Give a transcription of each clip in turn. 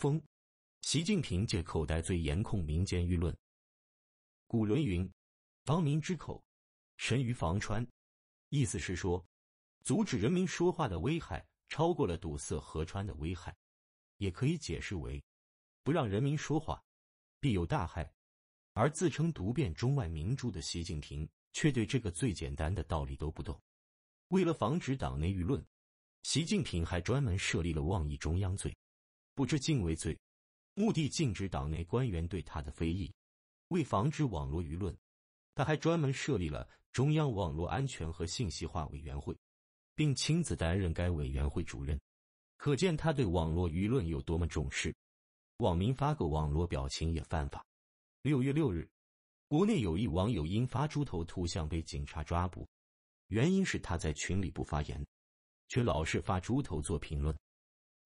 风，习近平借口戴罪严控民间舆论。古论云：“防民之口，甚于防川。”意思是说，阻止人民说话的危害超过了堵塞河川的危害。也可以解释为，不让人民说话，必有大害。而自称读遍中外名著的习近平，却对这个最简单的道理都不懂。为了防止党内舆论，习近平还专门设立了妄议中央罪。不知敬畏罪，目的禁止党内官员对他的非议。为防止网络舆论，他还专门设立了中央网络安全和信息化委员会，并亲自担任该委员会主任。可见他对网络舆论有多么重视。网民发个网络表情也犯法。六月六日，国内有一网友因发猪头图像被警察抓捕，原因是他在群里不发言，却老是发猪头做评论。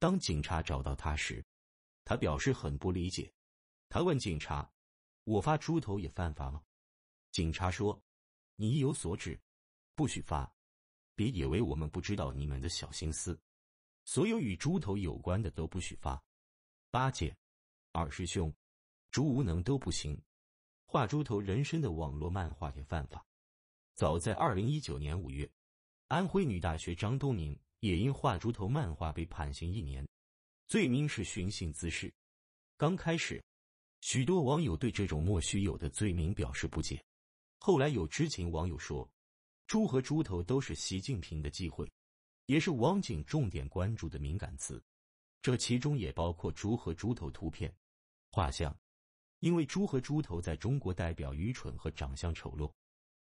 当警察找到他时，他表示很不理解。他问警察：“我发猪头也犯法吗？”警察说：“你有所指，不许发。别以为我们不知道你们的小心思。所有与猪头有关的都不许发。八戒、二师兄、猪无能都不行。画猪头人身的网络漫画也犯法。”早在二零一九年五月，安徽女大学张东宁也因画猪头漫画被判刑一年，罪名是寻衅滋事。刚开始，许多网友对这种莫须有的罪名表示不解。后来有知情网友说，猪和猪头都是习近平的忌讳，也是网警重点关注的敏感词。这其中也包括猪和猪头图片、画像，因为猪和猪头在中国代表愚蠢和长相丑陋。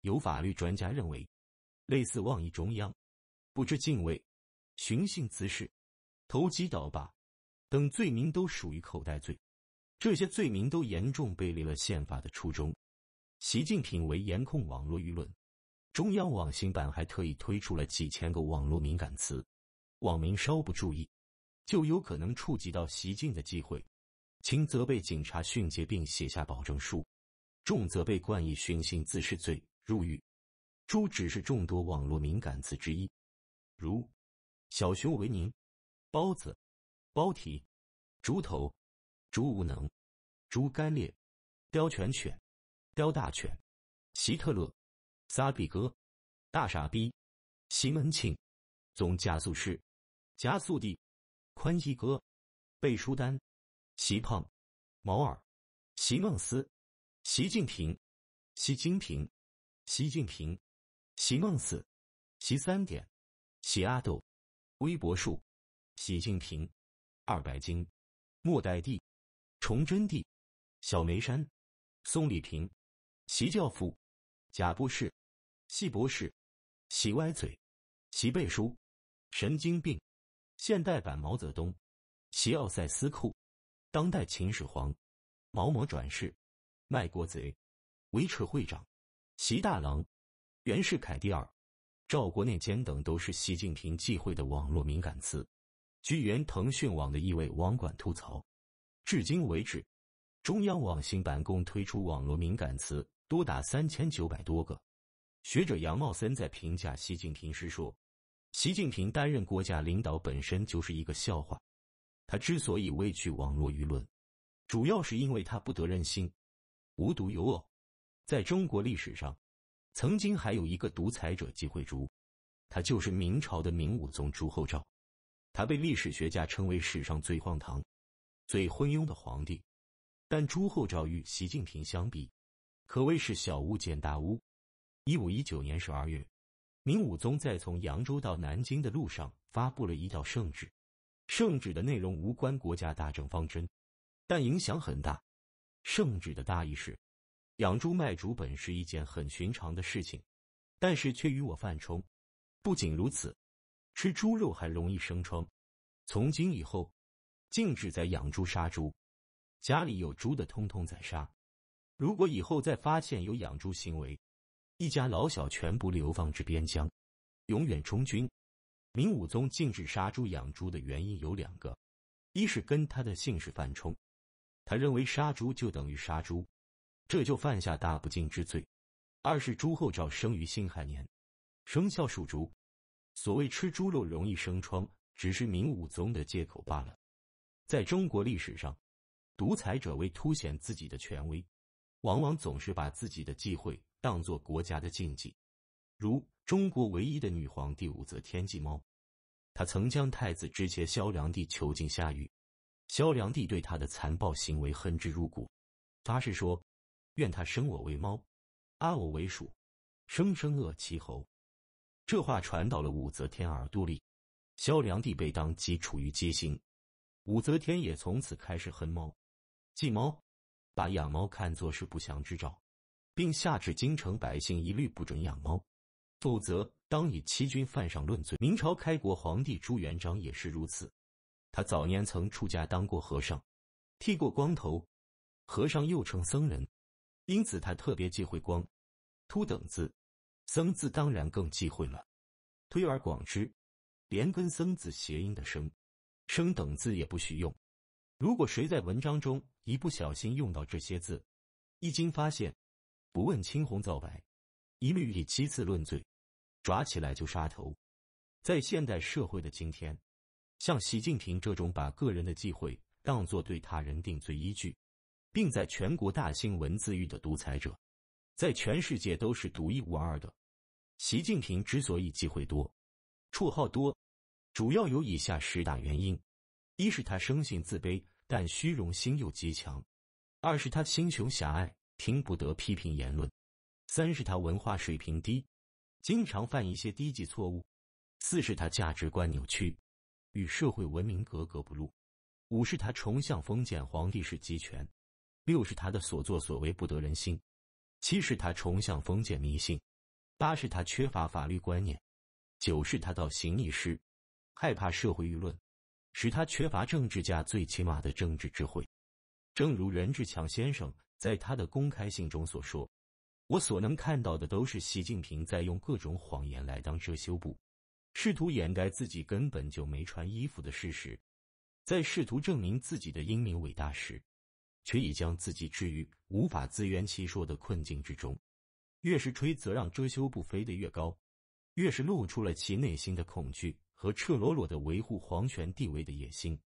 有法律专家认为，类似妄议中央、不知敬畏。寻衅滋事、投机倒把等罪名都属于口袋罪，这些罪名都严重背离了宪法的初衷。习近平为严控网络舆论，中央网信办还特意推出了几千个网络敏感词，网民稍不注意，就有可能触及到习近的忌讳，轻则被警察训诫并写下保证书，重则被冠以寻衅滋事罪入狱。猪只是众多网络敏感词之一，如。小熊维尼，包子，包蹄，猪头，猪无能，猪干裂，雕犬犬，雕大犬，希特勒，撒比哥，大傻逼，西门庆，总加速师，加速帝，宽衣哥，背书单，席胖，毛尔，席梦思，习近平，习近平，习近平，席梦思，席三点，席阿斗。微博数：习近平，二百斤，末代帝，崇祯帝，小梅山，宋礼平，习教父，贾布士，系博士，习歪嘴，习背书，神经病，现代版毛泽东，习奥赛斯库，当代秦始皇，毛某转世，卖国贼，维持会长，习大郎，袁世凯第二。赵国内奸等都是习近平忌讳的网络敏感词。据原腾讯网的一位网管吐槽，至今为止，中央网信办共推出网络敏感词多达三千九百多个。学者杨茂森在评价习近平时说：“习近平担任国家领导本身就是一个笑话。他之所以畏惧网络舆论，主要是因为他不得人心。无独有偶，在中国历史上。”曾经还有一个独裁者即惠珠，他就是明朝的明武宗朱厚照，他被历史学家称为史上最荒唐、最昏庸的皇帝。但朱厚照与习近平相比，可谓是小巫见大巫。一五一九年十二月，明武宗在从扬州到南京的路上发布了一道圣旨，圣旨的内容无关国家大政方针，但影响很大。圣旨的大意是。养猪卖猪本是一件很寻常的事情，但是却与我犯冲。不仅如此，吃猪肉还容易生疮。从今以后，禁止再养猪、杀猪。家里有猪的，通通宰杀。如果以后再发现有养猪行为，一家老小全部流放至边疆，永远充军。明武宗禁止杀猪养猪的原因有两个：一是跟他的姓氏犯冲，他认为杀猪就等于杀猪。这就犯下大不敬之罪。二是朱厚照生于辛亥年，生肖属猪，所谓吃猪肉容易生疮，只是明武宗的借口罢了。在中国历史上，独裁者为凸显自己的权威，往往总是把自己的忌讳当作国家的禁忌。如中国唯一的女皇帝武则天忌猫，她曾将太子之妾萧梁帝囚禁下狱。萧梁帝对她的残暴行为恨之入骨，发誓说。愿他生我为猫，阿我为鼠，生生恶其喉。这话传到了武则天耳朵里，萧梁帝被当即处于街心，武则天也从此开始恨猫，忌猫，把养猫看作是不祥之兆，并下旨京城百姓一律不准养猫，否则当以欺君犯上论罪。明朝开国皇帝朱元璋也是如此，他早年曾出家当过和尚，剃过光头，和尚又称僧人。因此，他特别忌讳“光、秃”等字，“僧”字当然更忌讳了。推而广之，连跟“僧”字谐音的“生”、“生”等字也不许用。如果谁在文章中一不小心用到这些字，一经发现，不问青红皂白，一律以七字论罪，抓起来就杀头。在现代社会的今天，像习近平这种把个人的忌讳当作对他人定罪依据。并在全国大兴文字狱的独裁者，在全世界都是独一无二的。习近平之所以机会多、绰号多，主要有以下十大原因：一是他生性自卑，但虚荣心又极强；二是他心胸狭隘，听不得批评言论；三是他文化水平低，经常犯一些低级错误；四是他价值观扭曲，与社会文明格格不入；五是他崇尚封建皇帝式集权。六是他的所作所为不得人心，七是他崇尚封建迷信，八是他缺乏法律观念，九是他倒行逆施，害怕社会舆论，使他缺乏政治家最起码的政治智慧。正如任志强先生在他的公开信中所说：“我所能看到的都是习近平在用各种谎言来当遮羞布，试图掩盖自己根本就没穿衣服的事实，在试图证明自己的英明伟大时。”却已将自己置于无法自圆其说的困境之中。越是吹，则让遮羞布飞得越高；越是露出了其内心的恐惧和赤裸裸的维护皇权地位的野心。